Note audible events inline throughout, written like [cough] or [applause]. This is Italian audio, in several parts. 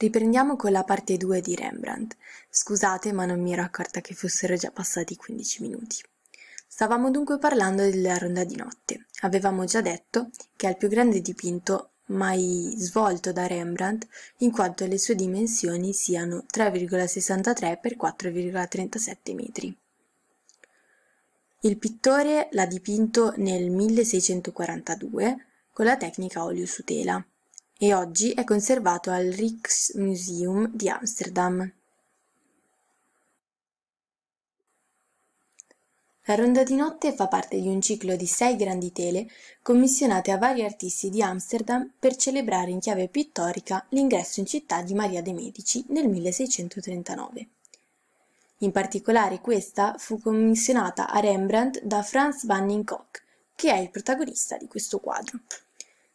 Riprendiamo con la parte 2 di Rembrandt. Scusate, ma non mi ero accorta che fossero già passati 15 minuti. Stavamo dunque parlando della Ronda di Notte. Avevamo già detto che è il più grande dipinto mai svolto da Rembrandt, in quanto le sue dimensioni siano 3,63 x 4,37 metri. Il pittore l'ha dipinto nel 1642 con la tecnica olio su tela e oggi è conservato al Rijksmuseum di Amsterdam. La Ronda di Notte fa parte di un ciclo di sei grandi tele commissionate a vari artisti di Amsterdam per celebrare in chiave pittorica l'ingresso in città di Maria de' Medici nel 1639. In particolare questa fu commissionata a Rembrandt da Franz Banning Koch, che è il protagonista di questo quadro.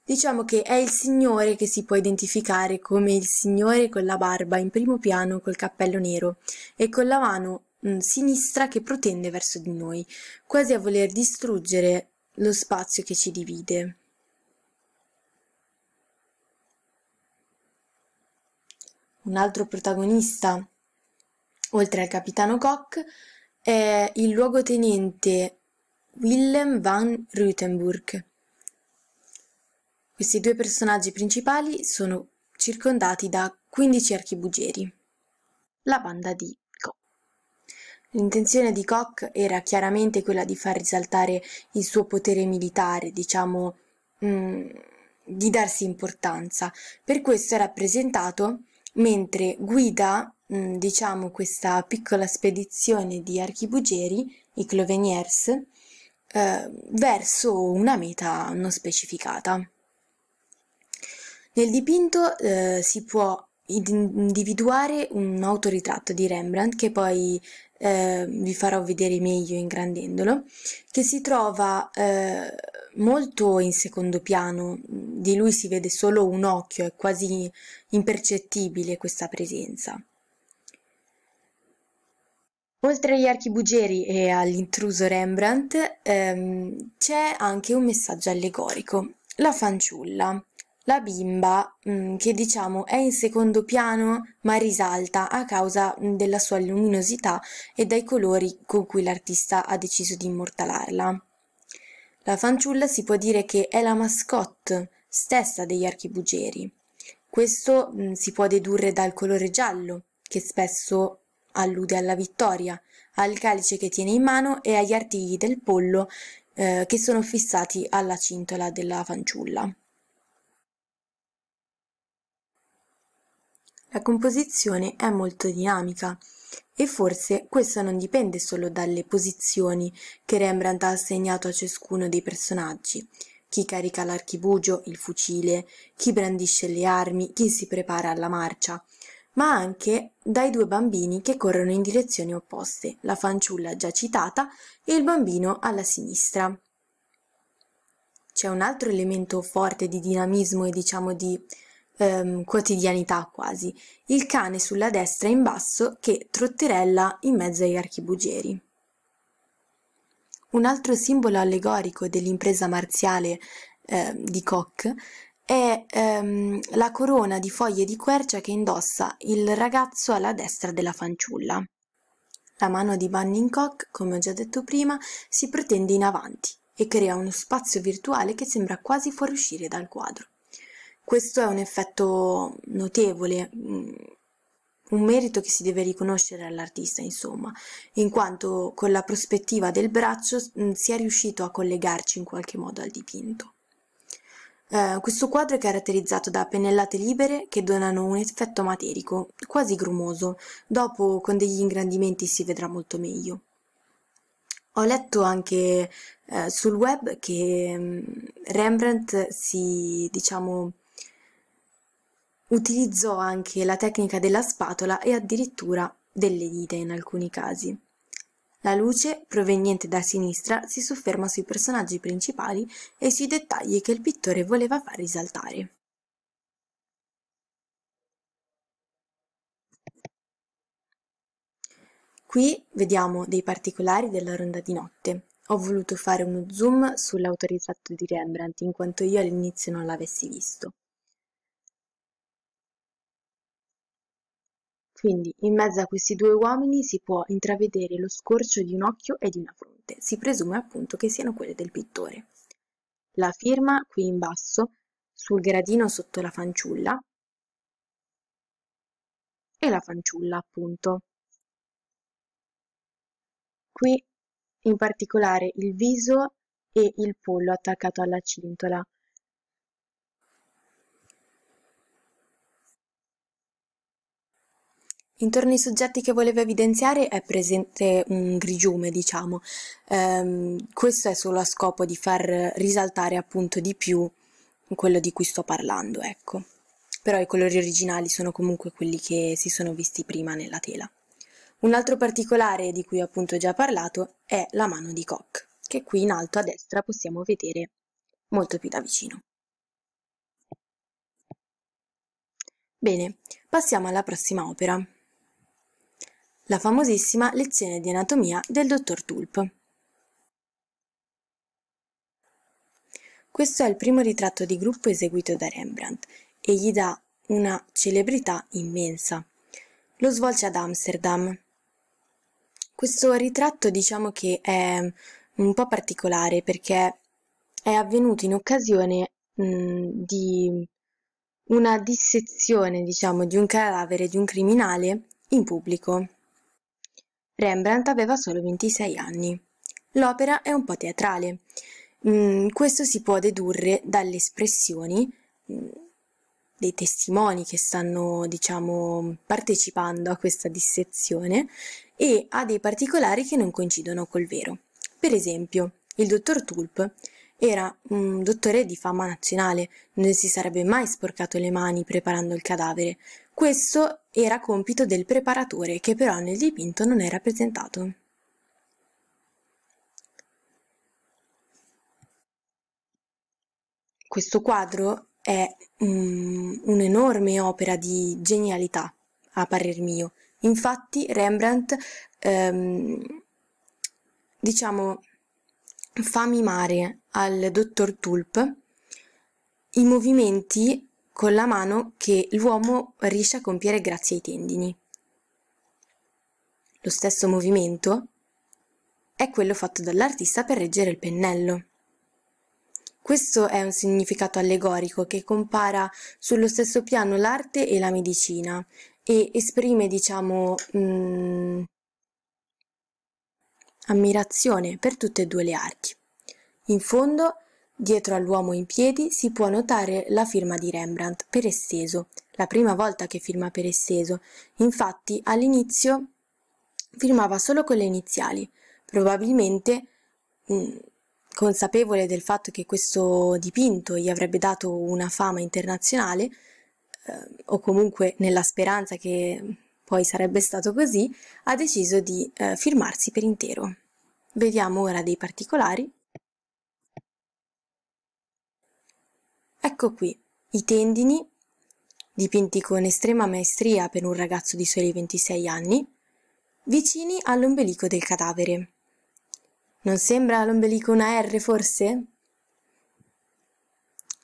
Diciamo che è il signore che si può identificare come il signore con la barba in primo piano col cappello nero e con la mano mh, mm, sinistra che protende verso di noi, quasi a voler distruggere lo spazio che ci divide. Un altro protagonista, oltre al capitano Koch, è il luogotenente Willem van Rutenburg questi due personaggi principali sono circondati da 15 archibugieri, la banda di Koch. L'intenzione di Koch era chiaramente quella di far risaltare il suo potere militare, diciamo, mh, mm, di darsi importanza. Per questo è rappresentato mentre guida, mh, mm, diciamo, questa piccola spedizione di archibugieri, i Cloveniers, eh, verso una meta non specificata. Nel dipinto eh, si può individuare un autoritratto di Rembrandt che poi eh, vi farò vedere meglio ingrandendolo, che si trova eh, molto in secondo piano, di lui si vede solo un occhio, è quasi impercettibile questa presenza. Oltre agli archibugeri e all'intruso Rembrandt ehm, c'è anche un messaggio allegorico, la fanciulla la bimba mm, che diciamo è in secondo piano ma risalta a causa mm, della sua luminosità e dai colori con cui l'artista ha deciso di immortalarla. La fanciulla si può dire che è la mascotte stessa degli archibugeri. Questo mm, si può dedurre dal colore giallo, che spesso allude alla vittoria, al calice che tiene in mano e agli artigli del pollo eh, che sono fissati alla cintola della fanciulla. La composizione è molto dinamica e forse questo non dipende solo dalle posizioni che Rembrandt ha assegnato a ciascuno dei personaggi, chi carica l'archibugio, il fucile, chi brandisce le armi, chi si prepara alla marcia, ma anche dai due bambini che corrono in direzioni opposte, la fanciulla già citata e il bambino alla sinistra. C'è un altro elemento forte di dinamismo e diciamo di ehm, quotidianità quasi, il cane sulla destra in basso che trotterella in mezzo agli archibugieri. Un altro simbolo allegorico dell'impresa marziale eh, di Koch è ehm, la corona di foglie di quercia che indossa il ragazzo alla destra della fanciulla. La mano di Banning Koch, come ho già detto prima, si protende in avanti e crea uno spazio virtuale che sembra quasi fuoriuscire dal quadro. Questo è un effetto notevole, mm, un merito che si deve riconoscere all'artista, insomma, in quanto con la prospettiva del braccio mm, si è riuscito a collegarci in qualche modo al dipinto. Eh, questo quadro è caratterizzato da pennellate libere che donano un effetto materico, quasi grumoso, dopo con degli ingrandimenti si vedrà molto meglio. Ho letto anche eh, sul web che mm, Rembrandt si, diciamo, Utilizzò anche la tecnica della spatola e addirittura delle dita in alcuni casi. La luce, proveniente da sinistra, si sofferma sui personaggi principali e sui dettagli che il pittore voleva far risaltare. Qui vediamo dei particolari della ronda di notte. Ho voluto fare uno zoom sull'autoritratto di Rembrandt in quanto io all'inizio non l'avessi visto. Quindi, in mezzo a questi due uomini si può intravedere lo scorcio di un occhio e di una fronte. Si presume appunto che siano quelle del pittore. La firma, qui in basso, sul gradino sotto la fanciulla, e la fanciulla, appunto. Qui in particolare il viso e il pollo attaccato alla cintola. Intorno ai soggetti che volevo evidenziare è presente un grigiume, diciamo. Ehm, questo è solo a scopo di far risaltare appunto di più quello di cui sto parlando, ecco. Però i colori originali sono comunque quelli che si sono visti prima nella tela. Un altro particolare di cui appunto ho già parlato è la mano di Koch, che qui in alto a destra possiamo vedere molto più da vicino. Bene, passiamo alla prossima opera la famosissima lezione di anatomia del dottor Tulp. Questo è il primo ritratto di gruppo eseguito da Rembrandt e gli dà una celebrità immensa. Lo svolge ad Amsterdam. Questo ritratto diciamo che è un po' particolare perché è avvenuto in occasione mh, di una dissezione, diciamo, di un cadavere di un criminale in pubblico. Rembrandt aveva solo 26 anni. L'opera è un po' teatrale. Mm, questo si può dedurre dalle espressioni mm, dei testimoni che stanno, diciamo, partecipando a questa dissezione e ha dei particolari che non coincidono col vero. Per esempio, il dottor Tulp era un dottore di fama nazionale, non si sarebbe mai sporcato le mani preparando il cadavere. Questo era compito del preparatore che però nel dipinto non è rappresentato. Questo quadro è um, un'enorme opera di genialità, a parer mio. Infatti Rembrandt, um, diciamo, fa mimare al dottor Tulp i movimenti con la mano che l'uomo riesce a compiere grazie ai tendini. Lo stesso movimento è quello fatto dall'artista per reggere il pennello. Questo è un significato allegorico che compara sullo stesso piano l'arte e la medicina e esprime, diciamo, mh, mm, ammirazione per tutte e due le arti. In fondo Dietro all'uomo in piedi si può notare la firma di Rembrandt per esteso, la prima volta che firma per esteso. Infatti all'inizio firmava solo con le iniziali, probabilmente mm, consapevole del fatto che questo dipinto gli avrebbe dato una fama internazionale, eh, o comunque nella speranza che poi sarebbe stato così, ha deciso di eh, firmarsi per intero. Vediamo ora dei particolari Ecco qui, i tendini, dipinti con estrema maestria per un ragazzo di soli 26 anni, vicini all'ombelico del cadavere. Non sembra l'ombelico una R forse?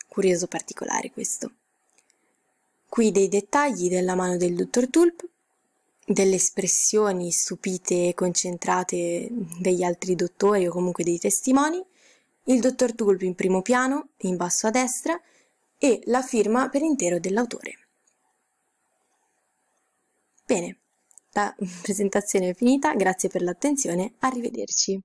Curioso particolare questo. Qui dei dettagli della mano del dottor Tulp, delle espressioni stupite e concentrate degli altri dottori o comunque dei testimoni, il dottor Tulp in primo piano, in basso a destra, e la firma per intero dell'autore. Bene, la [laughs] presentazione è finita, grazie per l'attenzione, arrivederci.